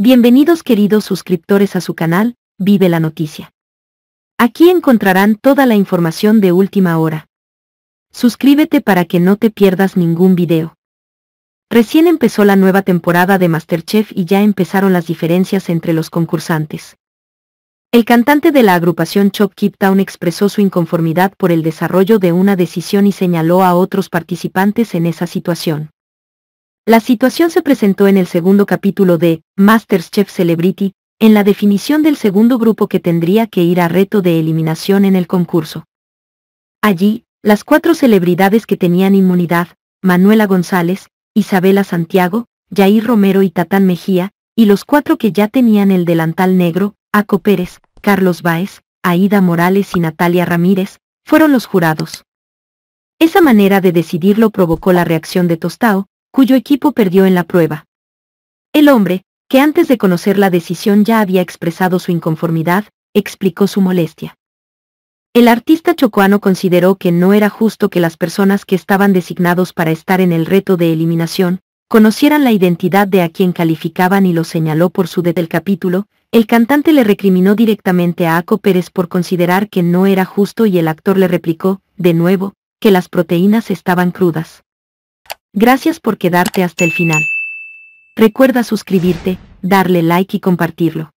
Bienvenidos queridos suscriptores a su canal, Vive la Noticia. Aquí encontrarán toda la información de última hora. Suscríbete para que no te pierdas ningún video. Recién empezó la nueva temporada de Masterchef y ya empezaron las diferencias entre los concursantes. El cantante de la agrupación Chop Keep Town expresó su inconformidad por el desarrollo de una decisión y señaló a otros participantes en esa situación. La situación se presentó en el segundo capítulo de Chef Celebrity, en la definición del segundo grupo que tendría que ir a reto de eliminación en el concurso. Allí, las cuatro celebridades que tenían inmunidad, Manuela González, Isabela Santiago, Jair Romero y Tatán Mejía, y los cuatro que ya tenían el delantal negro, Aco Pérez, Carlos Báez, Aida Morales y Natalia Ramírez, fueron los jurados. Esa manera de decidirlo provocó la reacción de Tostao, cuyo equipo perdió en la prueba. El hombre, que antes de conocer la decisión ya había expresado su inconformidad, explicó su molestia. El artista chocuano consideró que no era justo que las personas que estaban designados para estar en el reto de eliminación conocieran la identidad de a quien calificaban y lo señaló por su del capítulo, el cantante le recriminó directamente a Aco Pérez por considerar que no era justo y el actor le replicó, de nuevo, que las proteínas estaban crudas. Gracias por quedarte hasta el final. Recuerda suscribirte, darle like y compartirlo.